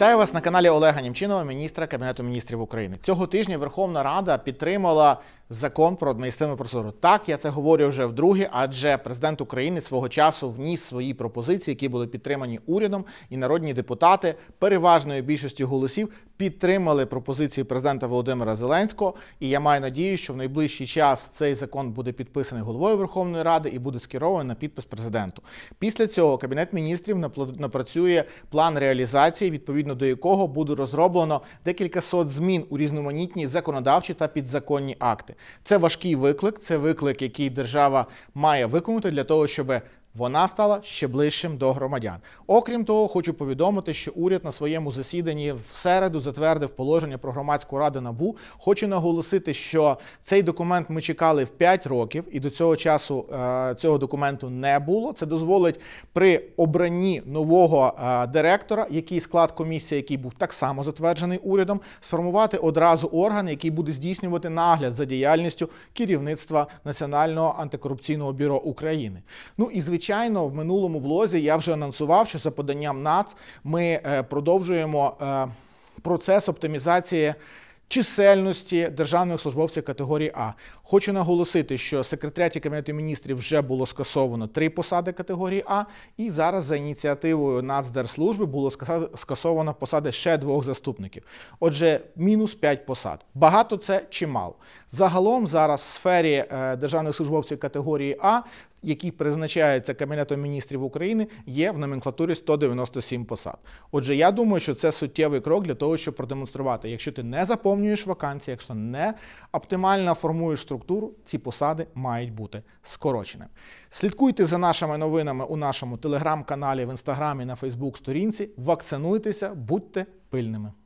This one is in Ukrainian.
Вітаю вас на каналі Олега Німчинова, міністра Кабінету міністрів України. Цього тижня Верховна Рада підтримала закон про адміністративну процедуру. Так, я це говорю вже вдруге, адже президент України свого часу вніс свої пропозиції, які були підтримані урядом, і народні депутати переважною більшістю голосів підтримали пропозиції президента Володимира Зеленського. І я маю надію, що в найближчий час цей закон буде підписаний головою Верховної Ради і буде скерований на підпис президенту. Після цього кабінет міністрів напрацює план реалізації, відповідно до якого буде розроблено декілька сот змін у різноманітні законодавчі та підзаконні акти. Це важкий виклик, це виклик, який держава має виконати для того, щоб вона стала ще ближчим до громадян. Окрім того, хочу повідомити, що уряд на своєму засіданні в середу затвердив положення про громадську раду набу. Хочу наголосити, що цей документ ми чекали в 5 років, і до цього часу е, цього документу не було. Це дозволить при обранні нового е, директора, який склад комісії, який був так само затверджений урядом, сформувати одразу орган, який буде здійснювати нагляд за діяльністю керівництва Національного антикорупційного бюро України. Ну і звичайно звичайно, в минулому влозі я вже анонсував, що за поданням НАЦ ми е, продовжуємо е, процес оптимізації чисельності державних службовців категорії А. Хочу наголосити, що секретаріаті Кабінету міністрів вже було скасовано три посади категорії А, і зараз за ініціативою Нацдержслужби було скасовано посади ще двох заступників. Отже, мінус п'ять посад. Багато це чи мало. Загалом зараз в сфері е, державних службовців категорії А, які призначаються Кабінетом міністрів України, є в номенклатурі 197 посад. Отже, я думаю, що це суттєвий крок для того, щоб продемонструвати, якщо ти не заповнив заповнюєш вакансії, якщо не оптимально формуєш структуру, ці посади мають бути скорочені. Слідкуйте за нашими новинами у нашому телеграм-каналі, в інстаграмі, на Фейсбук-сторінці. Вакцинуйтеся, будьте пильними.